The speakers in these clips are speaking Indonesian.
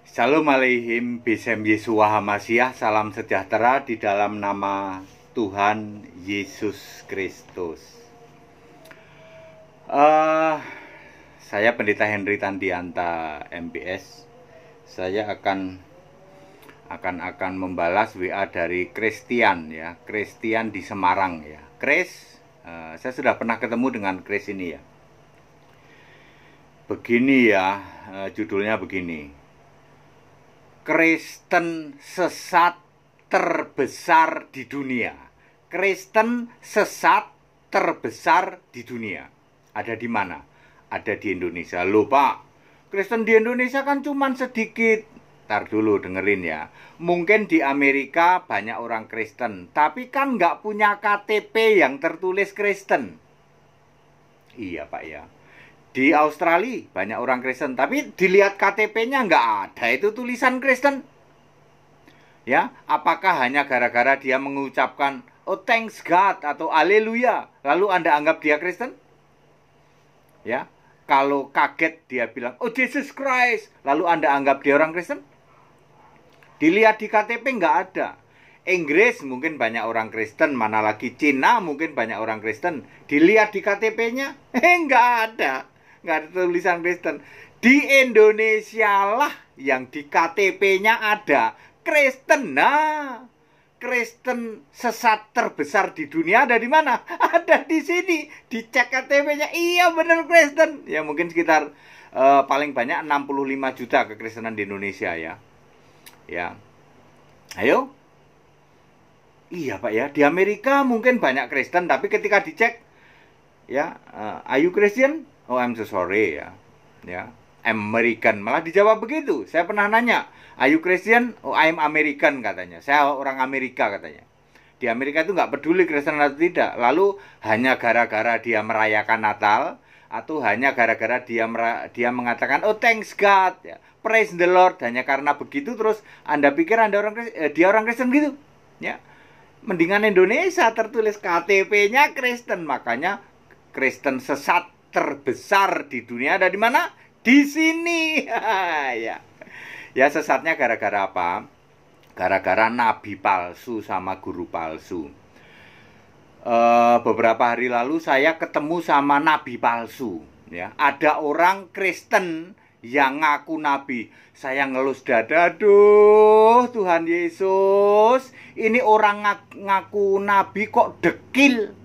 Shalom alaihim bisem Yesua Hamasyah salam sejahtera di dalam nama Tuhan Yesus Kristus. Uh, saya Pendeta Henry Tandianta MBS. Saya akan akan akan membalas WA dari Christian ya, Christian di Semarang ya. Chris, uh, saya sudah pernah ketemu dengan Chris ini ya. Begini ya, uh, judulnya begini Kristen sesat terbesar di dunia. Kristen sesat terbesar di dunia. Ada di mana? Ada di Indonesia. Loh Pak, Kristen di Indonesia kan cuma sedikit. Ntar dulu dengerin ya. Mungkin di Amerika banyak orang Kristen, tapi kan nggak punya KTP yang tertulis Kristen. Iya Pak ya di Australia banyak orang Kristen, tapi dilihat KTP-nya nggak ada itu tulisan Kristen. Ya, apakah hanya gara-gara dia mengucapkan oh thanks God atau Alleluia lalu Anda anggap dia Kristen? Ya, kalau kaget dia bilang oh Jesus Christ, lalu Anda anggap dia orang Kristen? Dilihat di KTP nggak ada. Inggris mungkin banyak orang Kristen, mana lagi Cina mungkin banyak orang Kristen. Dilihat di KTP-nya, eh nggak ada nggak ada tulisan Kristen di Indonesia lah yang di KTP-nya ada Kristen nah Kristen sesat terbesar di dunia ada di mana? Ada di sini, di cek KTP-nya. Iya benar Kristen. Ya mungkin sekitar uh, paling banyak 65 juta kekristenan di Indonesia ya. Ya. Ayo. Iya Pak ya, di Amerika mungkin banyak Kristen tapi ketika dicek ya, uh, are Christian? oh I'm so sorry ya ya American malah dijawab begitu saya pernah nanya are you Christian oh I'm American katanya saya orang Amerika katanya di Amerika itu nggak peduli Kristen atau tidak lalu hanya gara-gara dia merayakan Natal atau hanya gara-gara dia dia mengatakan oh thanks God ya praise the Lord hanya karena begitu terus anda pikir anda orang eh, dia orang Kristen gitu ya mendingan Indonesia tertulis KTP-nya Kristen makanya Kristen sesat terbesar di dunia ada di mana? Di sini. ya. Ya sesatnya gara-gara apa? Gara-gara nabi palsu sama guru palsu. E, beberapa hari lalu saya ketemu sama nabi palsu. Ya, ada orang Kristen yang ngaku nabi. Saya ngelus dada, aduh Tuhan Yesus, ini orang ngaku nabi kok dekil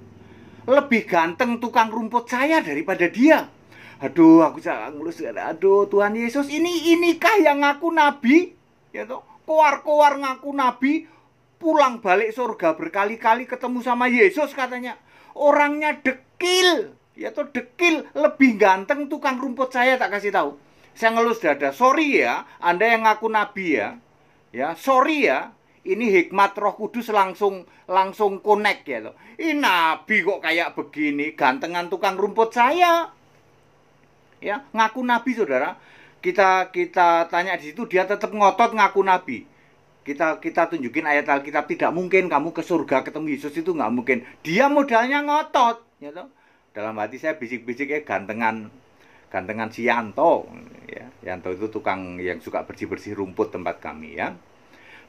lebih ganteng tukang rumput saya daripada dia. Aduh, aku jangan ngulus. Aduh, Tuhan Yesus, ini inikah yang ngaku nabi? Ya toh, koar-koar ngaku nabi, pulang balik surga berkali-kali ketemu sama Yesus katanya. Orangnya dekil, ya toh dekil, lebih ganteng tukang rumput saya tak kasih tahu. Saya ngelus dada, sorry ya, Anda yang ngaku nabi ya. Ya, sorry ya, ini hikmat Roh Kudus langsung langsung connect ya loh. Ini nabi kok kayak begini, gantengan tukang rumput saya. Ya, ngaku nabi Saudara. Kita kita tanya di situ dia tetap ngotot ngaku nabi. Kita kita tunjukin ayat Alkitab tidak mungkin kamu ke surga ketemu Yesus itu nggak mungkin. Dia modalnya ngotot ya lo. Dalam hati saya bisik-bisik ya gantengan gantengan si Yanto ya. Yanto itu tukang yang suka bersih-bersih rumput tempat kami ya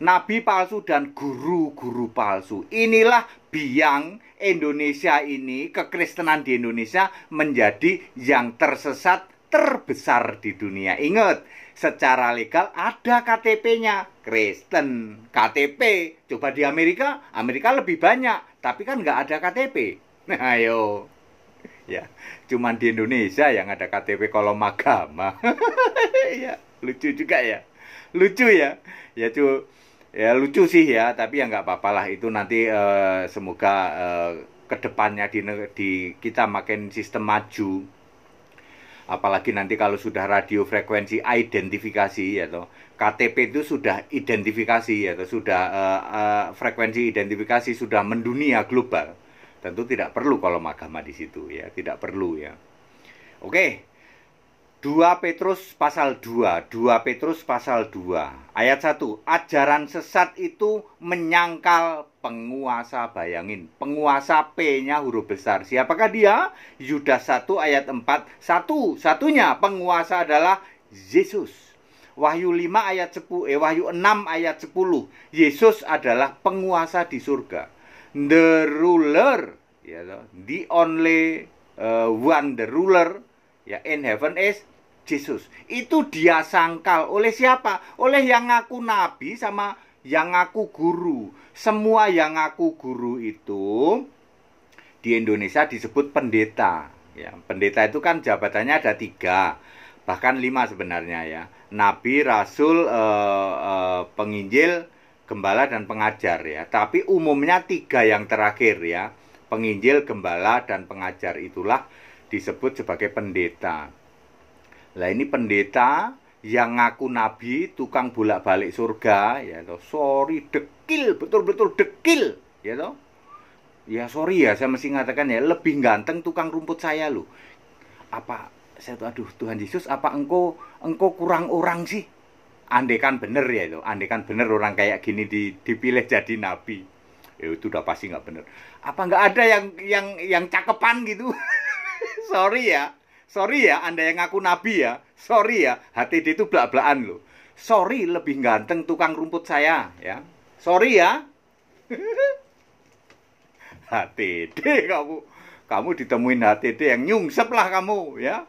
nabi palsu dan guru-guru palsu. Inilah biang Indonesia ini, kekristenan di Indonesia menjadi yang tersesat terbesar di dunia. Ingat, secara legal ada KTP-nya, Kristen, KTP. Coba di Amerika, Amerika lebih banyak, tapi kan nggak ada KTP. Nah, ayo. Ya, cuman di Indonesia yang ada KTP kalau agama. ya, lucu juga ya. Lucu ya. Ya, cuy ya lucu sih ya tapi ya nggak apa-apa lah itu nanti uh, semoga uh, eh, kedepannya di, di kita makin sistem maju apalagi nanti kalau sudah radio frekuensi identifikasi ya toh KTP itu sudah identifikasi ya toh sudah uh, uh, frekuensi identifikasi sudah mendunia global tentu tidak perlu kalau magama di situ ya tidak perlu ya oke okay. 2 Petrus pasal 2, 2 Petrus pasal 2 ayat 1. Ajaran sesat itu menyangkal penguasa, bayangin. Penguasa P-nya huruf besar. Siapakah dia? Yudas 1 ayat 4. Satu, satunya penguasa adalah Yesus. Wahyu 5 ayat 10, eh Wahyu 6 ayat 10. Yesus adalah penguasa di surga. The ruler, you ya know, the only uh, one the ruler ya in heaven is Jesus. Itu dia sangkal oleh siapa? Oleh yang ngaku nabi sama yang ngaku guru. Semua yang ngaku guru itu di Indonesia disebut pendeta. Ya, pendeta itu kan jabatannya ada tiga, bahkan lima sebenarnya ya. Nabi, Rasul, e, e, penginjil, gembala dan pengajar ya. Tapi umumnya tiga yang terakhir ya, penginjil, gembala dan pengajar itulah disebut sebagai pendeta. Lah ini pendeta yang ngaku nabi, tukang bolak-balik surga, ya toh. Sorry, dekil, betul-betul dekil, ya toh. Ya sorry ya, saya mesti mengatakan ya lebih ganteng tukang rumput saya loh. Apa saya tuh aduh Tuhan Yesus apa engkau engkau kurang orang sih? Andekan bener ya itu, andekan bener orang kayak gini di, dipilih jadi nabi. Ya, itu udah pasti nggak bener. Apa nggak ada yang yang yang cakepan gitu? sorry ya, sorry ya, Anda yang ngaku nabi ya, sorry ya, HTD itu belak-belakan loh. Sorry lebih ganteng tukang rumput saya ya. Sorry ya. HTD kamu. Kamu ditemuin HTD yang nyungsep lah kamu ya.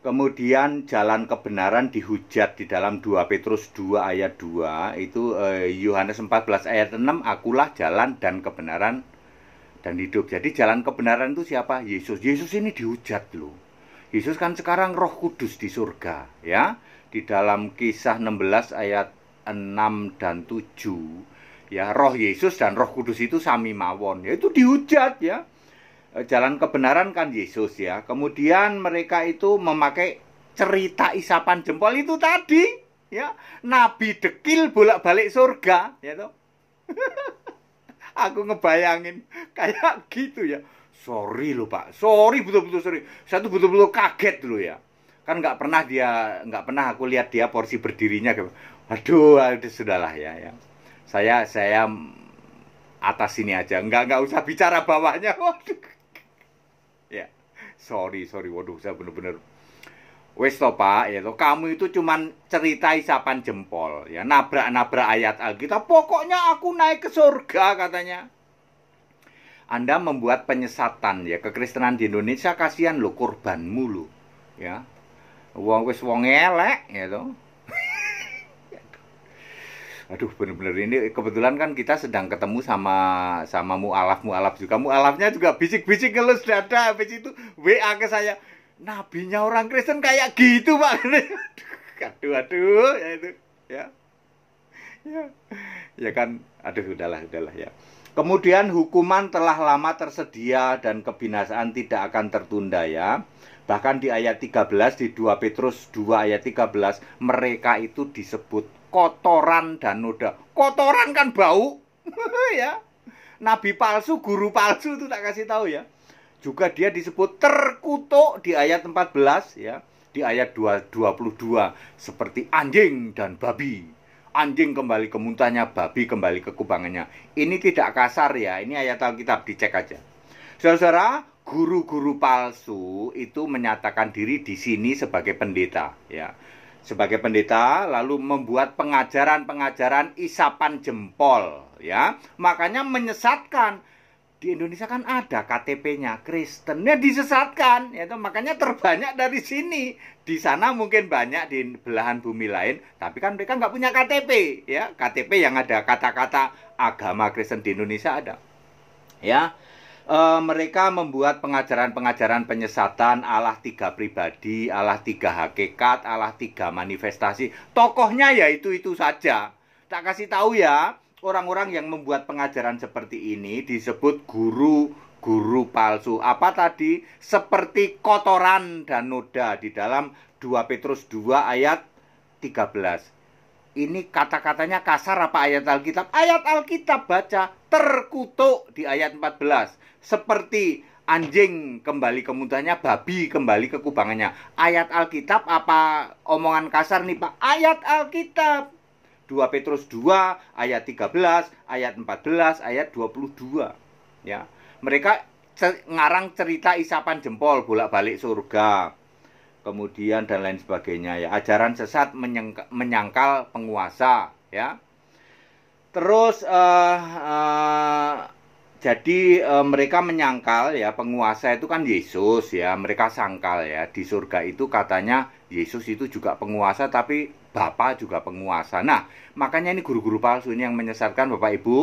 Kemudian jalan kebenaran dihujat di dalam 2 Petrus 2 ayat 2 itu eh, Yohanes eh, 14 ayat 6 akulah jalan dan kebenaran dan hidup. Jadi jalan kebenaran itu siapa? Yesus. Yesus ini dihujat loh. Yesus kan sekarang Roh Kudus di surga, ya. Di dalam kisah 16 ayat 6 dan 7, ya Roh Yesus dan Roh Kudus itu sami mawon, Ya itu dihujat ya. Eh, jalan kebenaran kan Yesus ya. Kemudian mereka itu memakai cerita isapan jempol itu tadi, ya. Nabi dekil bolak-balik surga, ya toh. aku ngebayangin kayak gitu ya sorry lo pak sorry betul-betul sorry saya tuh betul-betul kaget dulu ya kan nggak pernah dia nggak pernah aku lihat dia porsi berdirinya aduh aduh sudahlah ya ya saya saya atas sini aja nggak nggak usah bicara bawahnya waduh ya sorry sorry waduh saya benar-benar wes to Pak, ya to. Kamu itu cuman cerita isapan jempol, ya nabrak-nabrak ayat Alkitab. Pokoknya aku naik ke surga katanya. Anda membuat penyesatan ya kekristenan di Indonesia kasihan lo korban mulu ya wong wes, wong elek ya toh aduh bener-bener ini kebetulan kan kita sedang ketemu sama sama mualaf mualaf juga mualafnya juga bisik-bisik ngelus dada habis itu WA ke saya nabinya orang Kristen kayak gitu pak aduh aduh ya itu ya ya ya kan aduh udahlah udahlah ya kemudian hukuman telah lama tersedia dan kebinasaan tidak akan tertunda ya bahkan di ayat 13 di 2 Petrus 2 ayat 13 mereka itu disebut kotoran dan noda kotoran kan bau ya nabi palsu guru palsu itu tak kasih tahu ya juga dia disebut terkutuk di ayat 14 ya, di ayat 22 seperti anjing dan babi. Anjing kembali ke muntahnya, babi kembali ke kubangannya. Ini tidak kasar ya, ini ayat Alkitab dicek aja. Saudara, guru-guru palsu itu menyatakan diri di sini sebagai pendeta ya sebagai pendeta lalu membuat pengajaran-pengajaran isapan jempol ya makanya menyesatkan di Indonesia kan ada KTP-nya Kristennya disesatkan ya itu makanya terbanyak dari sini di sana mungkin banyak di belahan bumi lain tapi kan mereka nggak punya KTP ya KTP yang ada kata-kata agama Kristen di Indonesia ada ya e, mereka membuat pengajaran-pengajaran penyesatan Allah tiga pribadi Allah tiga hakikat Allah tiga manifestasi tokohnya ya itu itu saja tak kasih tahu ya orang-orang yang membuat pengajaran seperti ini disebut guru-guru palsu. Apa tadi? Seperti kotoran dan noda di dalam 2 Petrus 2 ayat 13. Ini kata-katanya kasar apa ayat Alkitab? Ayat Alkitab baca terkutuk di ayat 14. Seperti anjing kembali ke mutanya, babi kembali ke kubangannya. Ayat Alkitab apa omongan kasar nih Pak? Ayat Alkitab 2 Petrus 2 ayat 13, ayat 14, ayat 22. Ya. Mereka cer ngarang cerita isapan jempol bolak-balik surga. Kemudian dan lain sebagainya ya. Ajaran sesat menyangkal penguasa ya. Terus uh, uh, jadi e, mereka menyangkal ya penguasa itu kan Yesus ya mereka sangkal ya di surga itu katanya Yesus itu juga penguasa tapi Bapak juga penguasa. Nah, makanya ini guru-guru palsu ini yang menyesatkan Bapak Ibu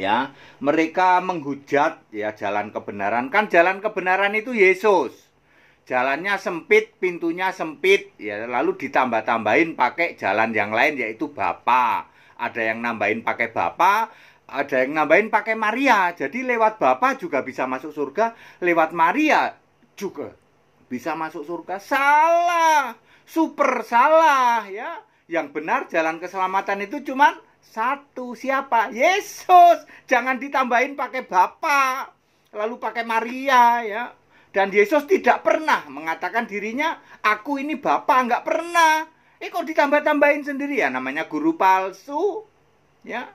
ya. Mereka menghujat ya jalan kebenaran. Kan jalan kebenaran itu Yesus. Jalannya sempit, pintunya sempit ya, lalu ditambah-tambahin pakai jalan yang lain yaitu Bapa. Ada yang nambahin pakai Bapa, ada yang nambahin pakai Maria. Jadi lewat Bapa juga bisa masuk surga, lewat Maria juga bisa masuk surga. Salah super salah ya. Yang benar jalan keselamatan itu cuma satu siapa? Yesus. Jangan ditambahin pakai Bapa, lalu pakai Maria ya. Dan Yesus tidak pernah mengatakan dirinya aku ini Bapa, nggak pernah. Eh kok ditambah-tambahin sendiri ya namanya guru palsu ya.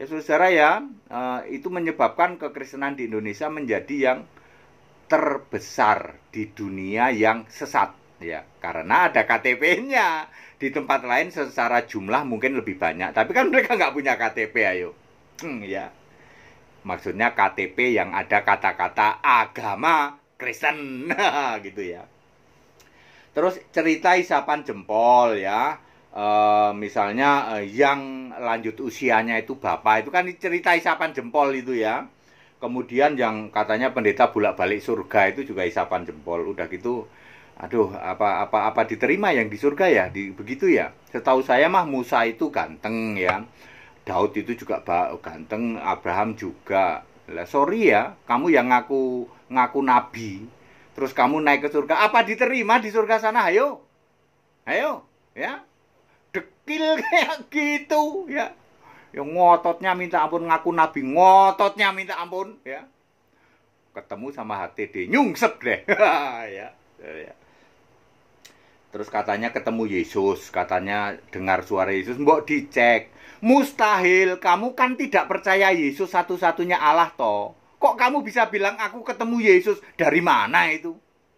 Ya saudara ya, eh, itu menyebabkan kekristenan di Indonesia menjadi yang terbesar di dunia yang sesat. Ya, karena ada KTP-nya. Di tempat lain secara jumlah mungkin lebih banyak, tapi kan mereka nggak punya KTP, ayo. Hmm, ya. Maksudnya KTP yang ada kata-kata agama Kristen, gitu ya. Terus cerita isapan jempol ya. E, misalnya e, yang lanjut usianya itu bapak itu kan cerita isapan jempol itu ya. Kemudian yang katanya pendeta bolak-balik surga itu juga isapan jempol. Udah gitu aduh apa apa apa diterima yang di surga ya di begitu ya setahu saya mah Musa itu ganteng ya Daud itu juga ganteng Abraham juga lah sorry ya kamu yang ngaku ngaku nabi terus kamu naik ke surga apa diterima di surga sana ayo ayo ya dekil kayak gitu ya yang ngototnya minta ampun ngaku nabi ngototnya minta ampun ya ketemu sama HTD nyungsep deh ya, ya. ya. Terus katanya ketemu Yesus, katanya dengar suara Yesus, mbok dicek. Mustahil, kamu kan tidak percaya Yesus satu-satunya Allah toh. Kok kamu bisa bilang aku ketemu Yesus? Dari mana itu?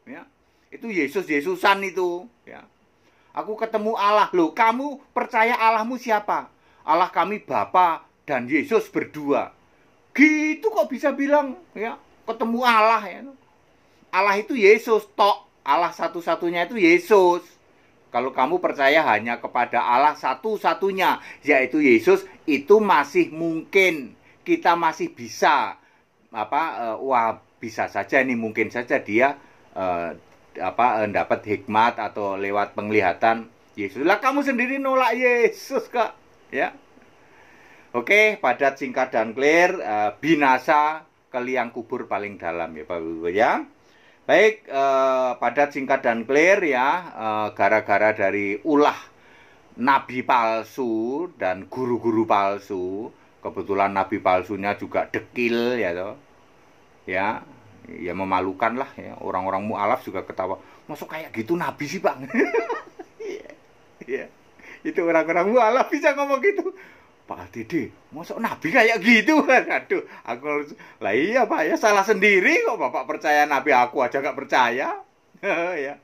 Ya. Itu Yesus Yesusan itu, ya. Aku ketemu Allah. Loh, kamu percaya Allahmu siapa? Allah kami Bapa dan Yesus berdua. Gitu kok bisa bilang ya, ketemu Allah ya. Allah itu Yesus tok Allah satu-satunya itu Yesus. Kalau kamu percaya hanya kepada Allah satu-satunya, yaitu Yesus, itu masih mungkin. Kita masih bisa apa eh, wah bisa saja ini mungkin saja dia uh, apa eh, dapat hikmat atau lewat penglihatan Yesus. Lah kamu sendiri nolak Yesus, Kak. Ya. Oke, padat singkat dan clear, binasa ke liang kubur paling dalam ya Pak Ibu ya. Baik, uh, padat, singkat, dan clear ya, eh, gara-gara uh, dari ulah nabi palsu dan guru-guru palsu. Kebetulan nabi palsunya juga dekil ya toh. Ya, ya memalukan lah ya. Orang-orang mualaf juga ketawa. Masuk kayak gitu nabi sih, Bang. yeah. yeah. Itu orang-orang mualaf bisa ngomong gitu. Pak Dede, masuk Nabi kayak gitu. kan? Aduh, aku harus, lah iya Pak ya, salah sendiri kok Bapak percaya Nabi, aku aja gak percaya. ya.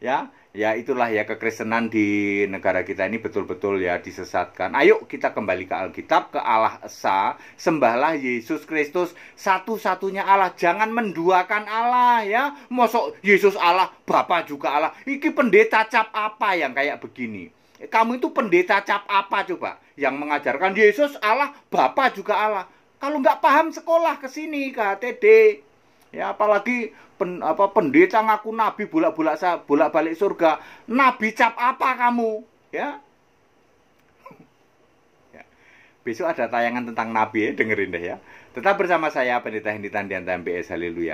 ya, ya itulah ya kekristenan di negara kita ini betul-betul ya disesatkan. Ayo kita kembali ke Alkitab, ke Allah Esa, sembahlah Yesus Kristus satu-satunya Allah. Jangan menduakan Allah ya. masuk Yesus Allah, bapak juga Allah. Iki pendeta cap apa yang kayak begini? Kamu itu pendeta cap apa coba? Yang mengajarkan Yesus Allah, Bapa juga Allah. Kalau nggak paham sekolah ke sini ke HTD. Ya apalagi pen, apa pendeta ngaku nabi bolak-bolak bolak-balik surga. Nabi cap apa kamu? Ya. ya. Besok ada tayangan tentang nabi ya, dengerin deh ya. Tetap bersama saya Pendeta Hinditan di Bs Haleluya.